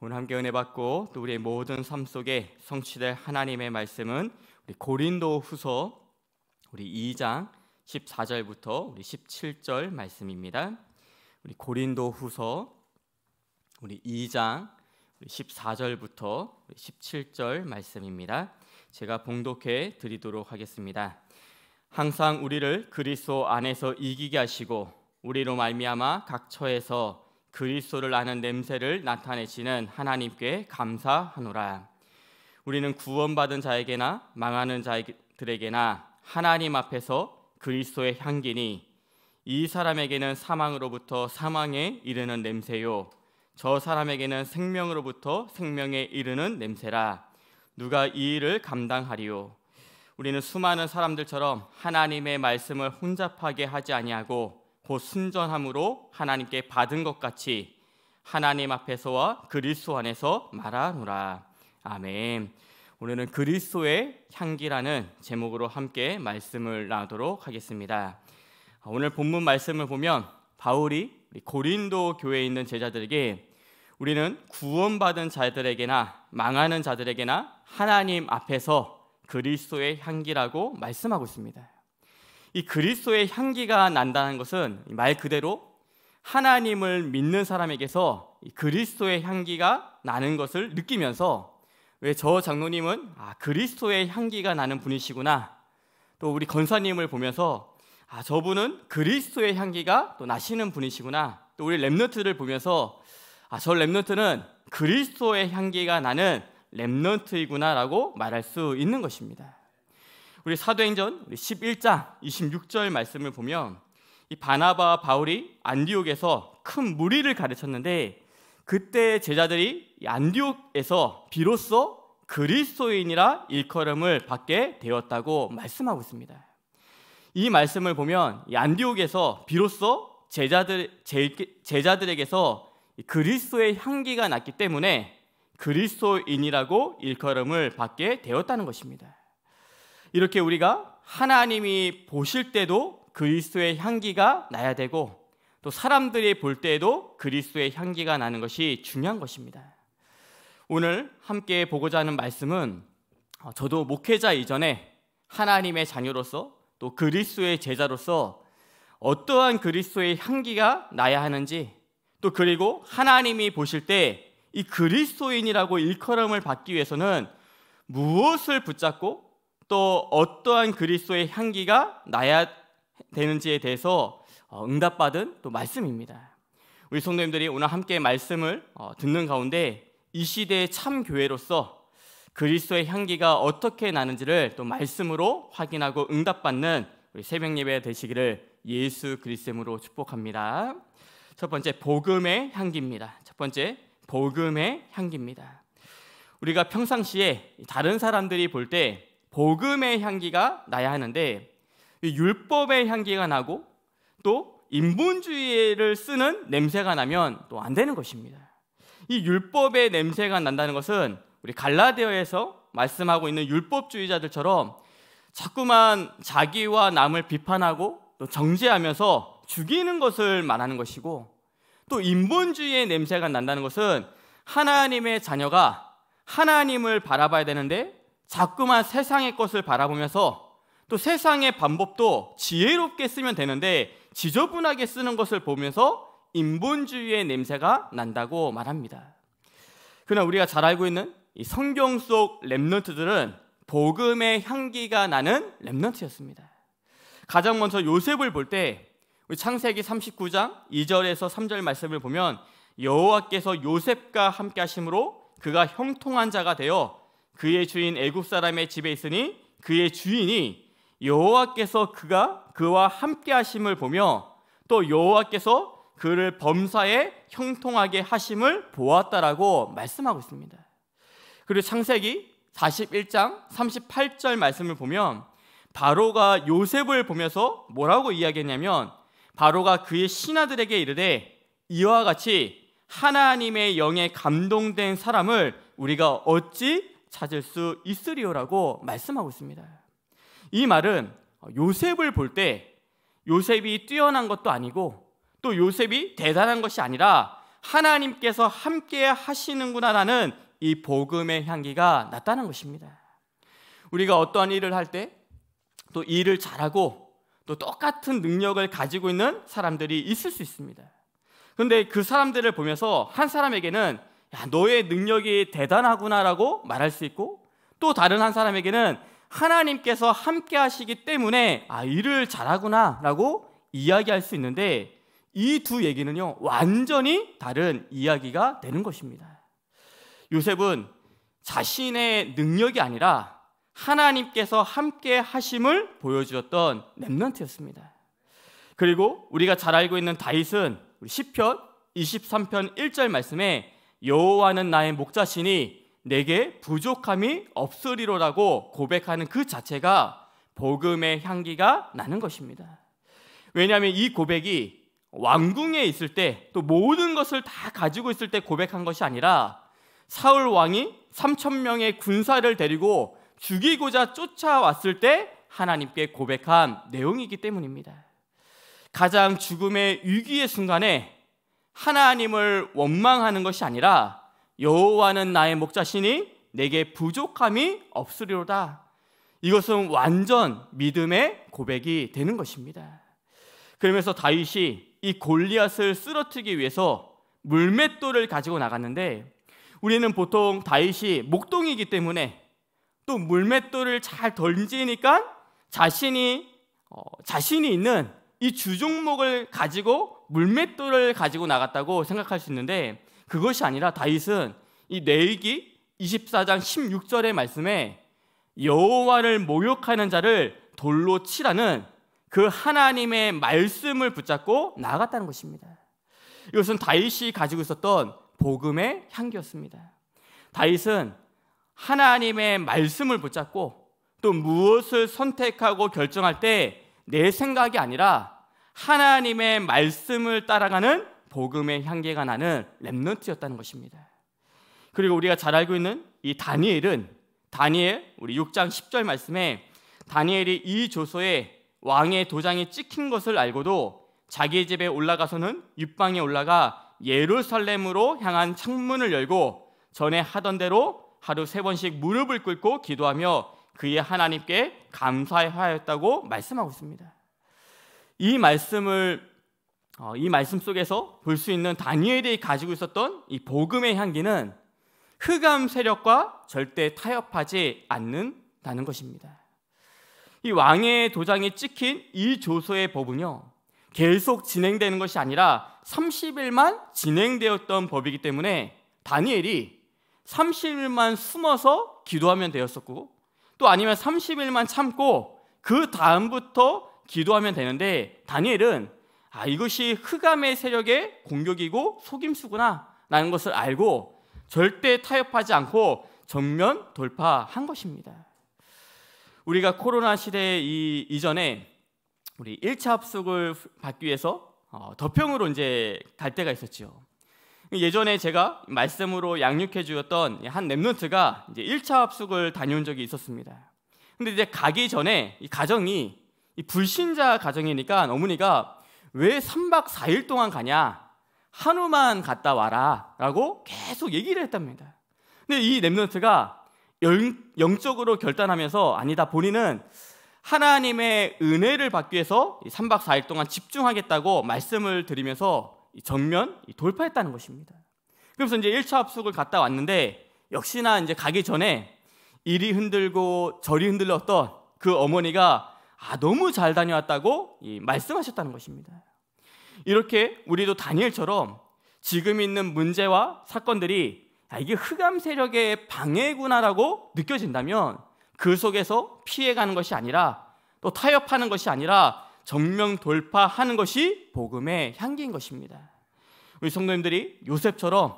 오늘 함께 은혜 받고 또 우리의 모든 삶 속에 성취될 하나님의 말씀은 우리 고린도 후서 우리 2장 14절부터 우리 17절 말씀입니다. 우리 고린도 후서 우리 2장 14절부터 17절 말씀입니다. 제가 봉독해 드리도록 하겠습니다. 항상 우리를 그리스도 안에서 이기게 하시고 우리로 말미암아 각 처에서 그리스도를 아는 냄새를 나타내시는 하나님께 감사하노라. 우리는 구원받은 자에게나 망하는 자들에게나 하나님 앞에서 그리스도의 향기니 이 사람에게는 사망으로부터 사망에 이르는 냄새요 저 사람에게는 생명으로부터 생명에 이르는 냄새라 누가 이 일을 감당하리요 우리는 수많은 사람들처럼 하나님의 말씀을 혼잡하게 하지 아니하고 곧 순전함으로 하나님께 받은 것 같이 하나님 앞에서와 그리스도 안에서 말하노라. 아멘. 오늘은 그리스도의 향기라는 제목으로 함께 말씀을 나누도록 하겠습니다. 오늘 본문 말씀을 보면 바울이 고린도 교회에 있는 제자들에게 우리는 구원받은 자들에게나 망하는 자들에게나 하나님 앞에서 그리스도의 향기라고 말씀하고 있습니다. 이 그리스도의 향기가 난다는 것은 말 그대로 하나님을 믿는 사람에게서 그리스도의 향기가 나는 것을 느끼면서 왜 저 장로님은 아, 그리스도의 향기가 나는 분이시구나. 또 우리 건사님을 보면서 아, 저분은 그리스도의 향기가 또 나시는 분이시구나. 또 우리 렘너트를 보면서 아, 저렘너트는 그리스도의 향기가 나는 렘넌트이구나라고 말할 수 있는 것입니다. 우리 사도행전 11장 26절 말씀을 보면 이 바나바와 바울이 안디옥에서 큰 무리를 가르쳤는데 그때 제자들이 안디옥에서 비로소 그리스도인이라 일컬음을 받게 되었다고 말씀하고 있습니다. 이 말씀을 보면 이 안디옥에서 비로소 제자들 제, 제자들에게서 그리스도의 향기가 났기 때문에 그리스도인이라고 일컬음을 받게 되었다는 것입니다. 이렇게 우리가 하나님이 보실 때도 그리스도의 향기가 나야 되고 또 사람들이 볼 때에도 그리스도의 향기가 나는 것이 중요한 것입니다. 오늘 함께 보고자 하는 말씀은 어, 저도 목회자 이전에 하나님의 자녀로서 또 그리스도의 제자로서 어떠한 그리스도의 향기가 나야 하는지 또 그리고 하나님이 보실 때 이 그리스도인이라고 일컬음을 받기 위해서는 무엇을 붙잡고 또 어떠한 그리스도의 향기가 나야 되는지에 대해서 어, 응답받은 또 말씀입니다. 우리 성도님들이 오늘 함께 말씀을 어, 듣는 가운데 이 시대의 참 교회로서 그리스도의 향기가 어떻게 나는지를 또 말씀으로 확인하고 응답받는 우리 새벽 예배 되시기를 예수 그리스도로 축복합니다. 첫 번째 복음의 향기입니다. 첫 번째 복음의 향기입니다. 우리가 평상시에 다른 사람들이 볼때 복음의 향기가 나야 하는데 율법의 향기가 나고 또 인본주의를 쓰는 냄새가 나면 또 안 되는 것입니다. 이 율법의 냄새가 난다는 것은 우리 갈라디아에서 말씀하고 있는 율법주의자들처럼 자꾸만 자기와 남을 비판하고 또 정죄하면서 죽이는 것을 말하는 것이고 또 인본주의의 냄새가 난다는 것은 하나님의 자녀가 하나님을 바라봐야 되는데 자꾸만 세상의 것을 바라보면서 또 세상의 방법도 지혜롭게 쓰면 되는데 지저분하게 쓰는 것을 보면서 인본주의의 냄새가 난다고 말합니다. 그러나 우리가 잘 알고 있는 이 성경 속 렘넌트들은 복음의 향기가 나는 렘넌트였습니다. 가장 먼저 요셉을 볼 때 창세기 39장 2절에서 3절 말씀을 보면 여호와께서 요셉과 함께 하심으로 그가 형통한 자가 되어 그의 주인 애굽 사람의 집에 있으니 그의 주인이 여호와께서 그가 그와 함께 하심을 보며 또 여호와께서 그를 범사에 형통하게 하심을 보았다라고 말씀하고 있습니다. 그리고 창세기 41장 38절 말씀을 보면 바로가 요셉을 보면서 뭐라고 이야기했냐면 바로가 그의 신하들에게 이르되 이와 같이 하나님의 영에 감동된 사람을 우리가 어찌 찾을 수있으리오라고 말씀하고 있습니다. 이 말은 요셉을 볼 때 요셉이 뛰어난 것도 아니고 또 요셉이 대단한 것이 아니라 하나님께서 함께 하시는구나라는 이 복음의 향기가 났다는 것입니다. 우리가 어떠한 일을 할 때 또 일을 잘하고 또 똑같은 능력을 가지고 있는 사람들이 있을 수 있습니다. 그런데그 사람들을 보면서 한 사람에게는 야, 너의 능력이 대단하구나라고 말할 수 있고 또 다른 한 사람에게는 하나님께서 함께 하시기 때문에 아, 일을 잘하구나라고 이야기할 수 있는데 이 두 얘기는요, 완전히 다른 이야기가 되는 것입니다. 요셉은 자신의 능력이 아니라 하나님께서 함께 하심을 보여주었던 렘넌트였습니다. 그리고 우리가 잘 알고 있는 다윗은 시편 23편 1절 말씀에 여호와는 나의 목자시니 내게 부족함이 없으리로라고 고백하는 그 자체가 복음의 향기가 나는 것입니다. 왜냐하면 이 고백이 왕궁에 있을 때 또 모든 것을 다 가지고 있을 때 고백한 것이 아니라 사울 왕이 3천 명의 군사를 데리고 죽이고자 쫓아왔을 때 하나님께 고백한 내용이기 때문입니다. 가장 죽음의 위기의 순간에 하나님을 원망하는 것이 아니라 여호와는 나의 목자시니 내게 부족함이 없으리로다. 이것은 완전 믿음의 고백이 되는 것입니다. 그러면서 다윗이 이 골리앗을 쓰러뜨기 위해서 물맷돌을 가지고 나갔는데 우리는 보통 다윗이 목동이기 때문에 또 물맷돌을 잘 던지니까 자신이 어, 자신이 있는 이 주종목을 가지고 물맷돌을 가지고 나갔다고 생각할 수 있는데 그것이 아니라 다윗은 이 내기 24장 16절의 말씀에 여호와를 모욕하는 자를 돌로 치라는 그 하나님의 말씀을 붙잡고 나갔다는 것입니다. 이것은 다윗이 가지고 있었던 복음의 향기였습니다. 다윗은 하나님의 말씀을 붙잡고 또 무엇을 선택하고 결정할 때내 생각이 아니라 하나님의 말씀을 따라가는 복음의 향기가 나는 렘넌트였다는 것입니다. 그리고 우리가 잘 알고 있는 이 다니엘은 다니엘 우리 6장 10절 말씀에 다니엘이 이 조서에 왕의 도장이 찍힌 것을 알고도 자기 집에 올라가서는 윗방에 올라가 예루살렘으로 향한 창문을 열고 전에 하던 대로 하루 세 번씩 무릎을 꿇고 기도하며 그의 하나님께 감사하였다고 말씀하고 있습니다. 이 말씀을 어, 이 말씀 속에서 볼 수 있는 다니엘이 가지고 있었던 이 복음의 향기는 흑암 세력과 절대 타협하지 않는다는 것입니다. 이 왕의 도장이 찍힌 이 조서의 법은요, 계속 진행되는 것이 아니라 30일만 진행되었던 법이기 때문에 다니엘이 30일만 숨어서 기도하면 되었었고, 또 아니면 30일만 참고 그 다음부터 기도하면 되는데 다니엘은 아 이것이 흑암의 세력의 공격이고 속임수구나 라는 것을 알고 절대 타협하지 않고 정면 돌파한 것입니다. 우리가 코로나 시대 이전에 우리 1차 합숙을 받기 위해서 어, 더평으로 이제 갈 때가 있었지 예전에 제가 말씀으로 양육해 주었던 한 랩노트가 이제 1차 합숙을 다녀온 적이 있었습니다. 근데 이제 가기 전에 이 가정이 이 불신자 가정이니까 어머니가 왜 3박 4일 동안 가냐? 한우만 갔다 와라. 라고 계속 얘기를 했답니다. 근데 이 랩노트가 영, 적으로 결단하면서 아니다 본인은 하나님의 은혜를 받기 위해서 3박 4일 동안 집중하겠다고 말씀을 드리면서 정면 돌파했다는 것입니다. 그래서 이제 1차 합숙을 갔다 왔는데 역시나 이제 가기 전에 이리 흔들고 저리 흔들렸던 그 어머니가 아 너무 잘 다녀왔다고 말씀하셨다는 것입니다. 이렇게 우리도 다니엘처럼 지금 있는 문제와 사건들이 아, 이게 흑암 세력의 방해구나라고 느껴진다면 그 속에서 피해가는 것이 아니라 또 타협하는 것이 아니라 정명 돌파하는 것이 복음의 향기인 것입니다. 우리 성도님들이 요셉처럼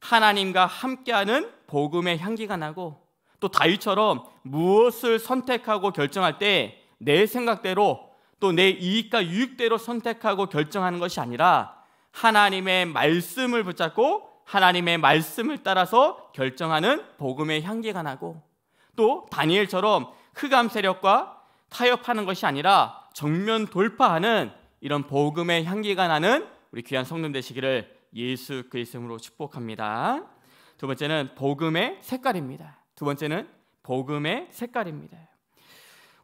하나님과 함께하는 복음의 향기가 나고 또 다윗처럼 무엇을 선택하고 결정할 때 내 생각대로 또 내 이익과 유익대로 선택하고 결정하는 것이 아니라 하나님의 말씀을 붙잡고 하나님의 말씀을 따라서 결정하는 복음의 향기가 나고 또 다니엘처럼 흑암 세력과 타협하는 것이 아니라 정면 돌파하는 이런 복음의 향기가 나는 우리 귀한 성님 되시기를 예수 그리스도 이름으로 축복합니다. 두 번째는 복음의 색깔입니다. 두 번째는 복음의 색깔입니다.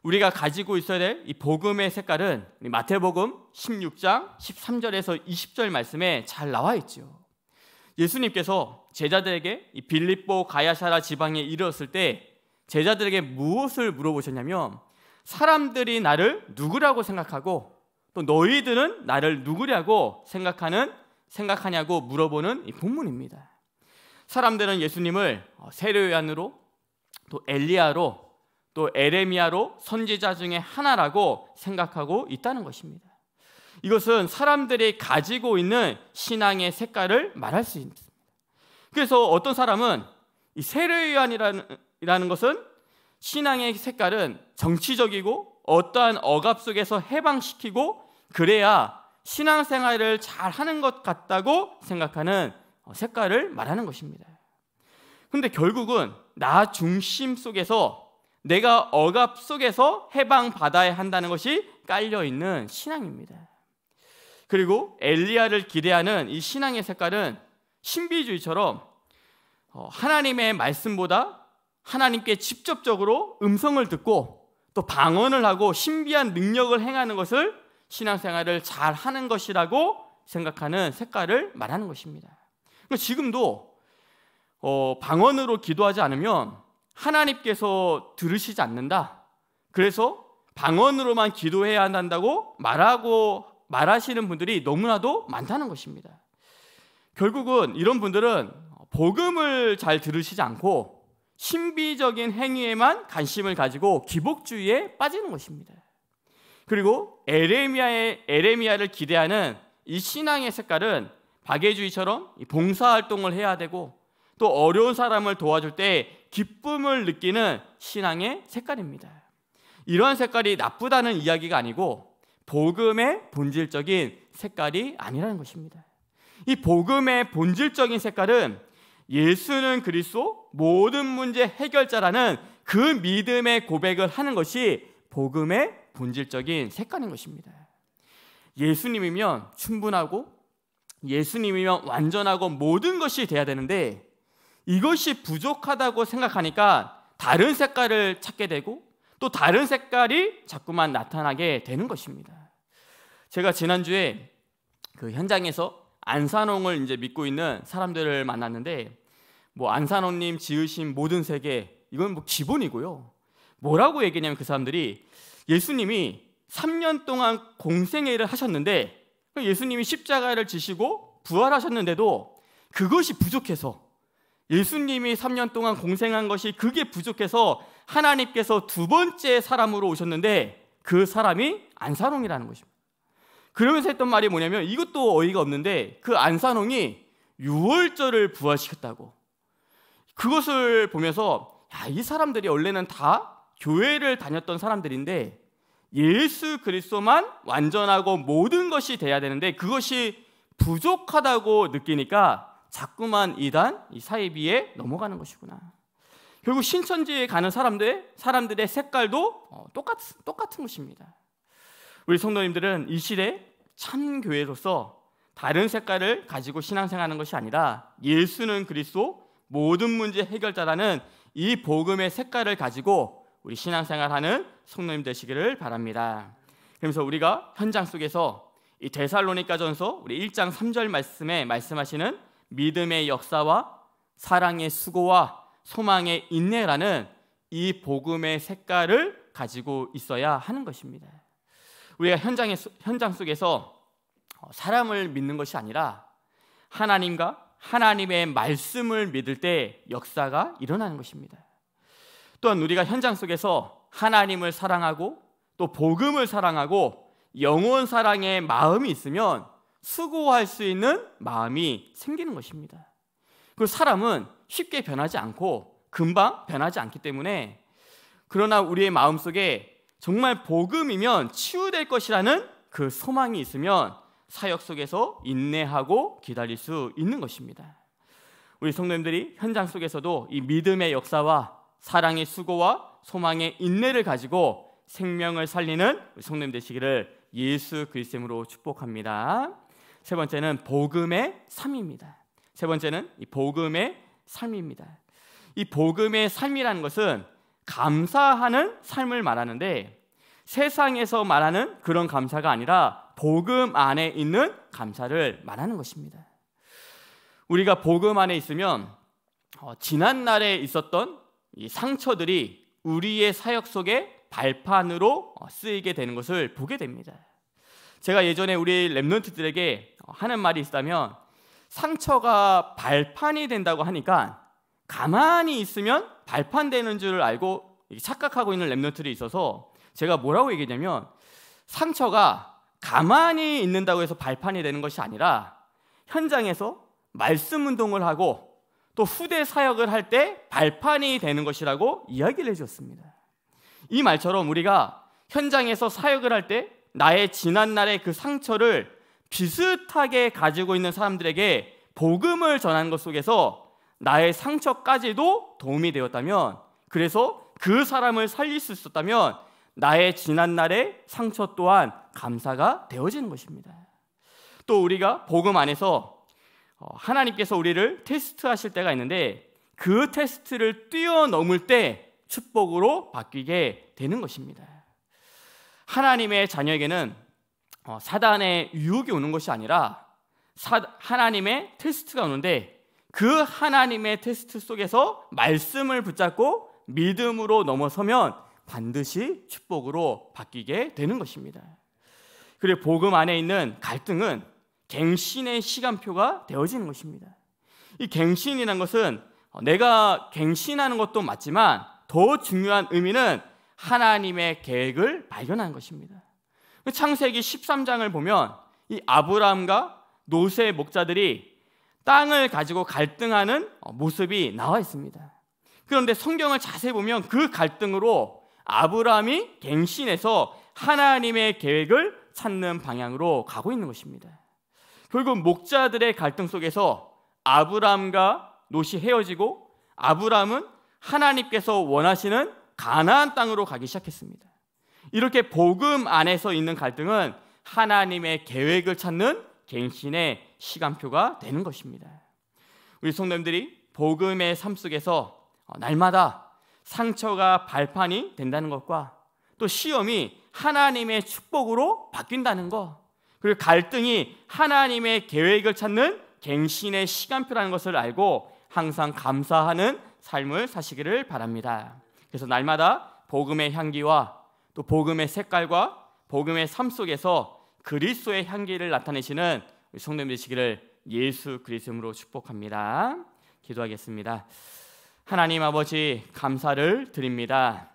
우리가 가지고 있어야 될 이 복음의 색깔은 마태복음 16장 13절에서 20절 말씀에 잘 나와 있죠. 예수님께서 제자들에게 빌립보 가야사라 지방에 이르렀을 때 제자들에게 무엇을 물어보셨냐면 사람들이 나를 누구라고 생각하고 또 너희들은 나를 누구라고 생각하는 생각하냐고 물어보는 이 본문입니다. 사람들은 예수님을 어, 세례요한으로 또 엘리야로 또 에레미야로 선지자 중에 하나라고 생각하고 있다는 것입니다. 이것은 사람들이 가지고 있는 신앙의 색깔을 말할 수 있습니다. 그래서 어떤 사람은 이 세례요한이라는 것은 신앙의 색깔은 정치적이고 어떠한 억압 속에서 해방시키고 그래야 신앙생활을 잘 하는 것 같다고 생각하는 어, 색깔을 말하는 것입니다. 근데 결국은 나 중심 속에서 내가 억압 속에서 해방받아야 한다는 것이 깔려 있는 신앙입니다. 그리고 엘리야를 기대하는 이 신앙의 색깔은 신비주의처럼 어, 하나님의 말씀보다 하나님께 직접적으로 음성을 듣고 또 방언을 하고 신비한 능력을 행하는 것을 신앙생활을 잘 하는 것이라고 생각하는 색깔을 말하는 것입니다. 그러니까 지금도 어, 방언으로 기도하지 않으면 하나님께서 들으시지 않는다. 그래서 방언으로만 기도해야 한다고 말하고 말하시는 분들이 너무나도 많다는 것입니다. 결국은 이런 분들은 복음을 잘 들으시지 않고 신비적인 행위에만 관심을 가지고 기복주의에 빠지는 것입니다. 그리고 에레미아의 에레미아를 기대하는 이 신앙의 색깔은 박애주의처럼 봉사활동을 해야 되고 또 어려운 사람을 도와줄 때 기쁨을 느끼는 신앙의 색깔입니다. 이러한 색깔이 나쁘다는 이야기가 아니고 복음의 본질적인 색깔이 아니라는 것입니다. 이 복음의 본질적인 색깔은 예수는 그리스도 모든 문제 해결자라는 그 믿음의 고백을 하는 것이 복음의 본질적인 색깔인 것입니다. 예수님이면 충분하고 예수님이면 완전하고 모든 것이 돼야 되는데 이것이 부족하다고 생각하니까 다른 색깔을 찾게 되고 또 다른 색깔이 자꾸만 나타나게 되는 것입니다. 제가 지난주에 그 현장에서 안산홍을 이제 믿고 있는 사람들을 만났는데 뭐 안산홍님 지으신 모든 세계 이건 뭐 기본이고요. 뭐라고 얘기냐면 그 사람들이 예수님이 3년 동안 공생의 일 하셨는데 그 예수님이 십자가를 지시고 부활하셨는데도 그것이 부족해서 예수님이 3년 동안 공생한 것이 그게 부족해서 하나님께서 두 번째 사람으로 오셨는데 그 사람이 안사롱이라는 것입니다. 그러면서 했던 말이 뭐냐면 이것도 어이가 없는데 그 안산홍이 유월절을 부활시켰다고. 그것을 보면서 야, 이 사람들이 원래는 다 교회를 다녔던 사람들인데 예수 그리스도만 완전하고 모든 것이 돼야 되는데 그것이 부족하다고 느끼니까 자꾸만 이단 이 사이비에 넘어가는 것이구나. 결국 신천지에 가는 사람들 사람들의 색깔도 어, 똑같 똑같은 것입니다. 우리 성도님들은 이 시대 참 교회로서 다른 색깔을 가지고 신앙생활하는 것이 아니라 예수는 그리스도 모든 문제 해결자라는 이 복음의 색깔을 가지고 우리 신앙생활하는 성도님 되시기를 바랍니다. 그래서 우리가 현장 속에서 이 데살로니가전서 우리 1장 3절 말씀에 말씀하시는 믿음의 역사와 사랑의 수고와 소망의 인내라는 이 복음의 색깔을 가지고 있어야 하는 것입니다. 우리가 현장에, 현장 속에서 어, 사람을 믿는 것이 아니라 하나님과 하나님의 말씀을 믿을 때 역사가 일어나는 것입니다. 또한 우리가 현장 속에서 하나님을 사랑하고 또 복음을 사랑하고 영혼 사랑의 마음이 있으면 수고할 수 있는 마음이 생기는 것입니다. 그 사람은 쉽게 변하지 않고 금방 변하지 않기 때문에 그러나 우리의 마음 속에 정말 복음이면 치유될 것이라는 그 소망이 있으면 사역 속에서 인내하고 기다릴 수 있는 것입니다. 우리 성도님들이 현장 속에서도 이 믿음의 역사와 사랑의 수고와 소망의 인내를 가지고 생명을 살리는 성도님 되시기를 예수 그리스도로 축복합니다. 세 번째는 복음의 삶입니다. 세 번째는 이 복음의 삶입니다. 이 복음의 삶이라는 것은 감사하는 삶을 말하는데 세상에서 말하는 그런 감사가 아니라 복음 안에 있는 감사를 말하는 것입니다. 우리가 복음 안에 있으면 어, 지난 날에 있었던 이 상처들이 우리의 사역 속에 발판으로 어, 쓰이게 되는 것을 보게 됩니다. 제가 예전에 우리 랩런트들에게 어, 하는 말이 있다면 상처가 발판이 된다고 하니까 가만히 있으면 발판되는 줄 알고 착각하고 있는 랩런트들이 있어서 제가 뭐라고 얘기냐면 했 상처가 가만히 있는다고 해서 발판이 되는 것이 아니라 현장에서 말씀 운동을 하고 또 후대 사역을 할 때 발판이 되는 것이라고 이야기를 해주었습니다. 이 말처럼 우리가 현장에서 사역을 할 때 나의 지난날의 그 상처를 비슷하게 가지고 있는 사람들에게 복음을 전하는 것 속에서 나의 상처까지도 도움이 되었다면 그래서 그 사람을 살릴 수 있었다면 나의 지난 날의 상처 또한 감사가 되어지는 것입니다. 또 우리가 복음 안에서 어, 하나님께서 우리를 테스트하실 때가 있는데 그 테스트를 뛰어넘을 때 축복으로 바뀌게 되는 것입니다. 하나님의 자녀에게는 어, 사단의 유혹이 오는 것이 아니라 하나님의 테스트가 오는데 그 하나님의 테스트 속에서 말씀을 붙잡고 믿음으로 넘어서면 반드시 축복으로 바뀌게 되는 것입니다. 그리고 복음 안에 있는 갈등은 갱신의 시간표가 되어지는 것입니다. 이 갱신이라는 것은 어, 내가 갱신하는 것도 맞지만 더 중요한 의미는 하나님의 계획을 발견한 것입니다. 그 창세기 13장을 보면 이 아브라함과 노세의 목자들이 땅을 가지고 갈등하는 어, 모습이 나와 있습니다. 그런데 성경을 자세히 보면 그 갈등으로 아브라함이 갱신해서 하나님의 계획을 찾는 방향으로 가고 있는 것입니다. 결국 목자들의 갈등 속에서 아브라함과 롯이 헤어지고 아브라함은 하나님께서 원하시는 가나안 땅으로 가기 시작했습니다. 이렇게 복음 안에서 있는 갈등은 하나님의 계획을 찾는 갱신의 시간표가 되는 것입니다. 우리 성도님들이 복음의 삶 속에서 어, 날마다 상처가 발판이 된다는 것과 또 시험이 하나님의 축복으로 바뀐다는 것 그리고 갈등이 하나님의 계획을 찾는 갱신의 시간표라는 것을 알고 항상 감사하는 삶을 사시기를 바랍니다. 그래서 날마다 복음의 향기와 또 복음의 색깔과 복음의 삶 속에서 그리스도의 향기를 나타내시는 성도님 되시기를 예수 그리스도로 축복합니다. 기도하겠습니다. 하나님 아버지 감사를 드립니다.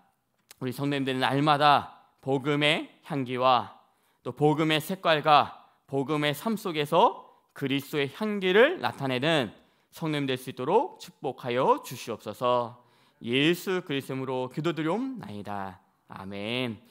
우리 성도님들 날마다 복음의 향기와 또 복음의 색깔과 복음의 삶 속에서 그리스도의 향기를 나타내는 성님 될수 있도록 축복하여 주시옵소서. 예수 그리스도로 기도드리옵나이다. 아멘.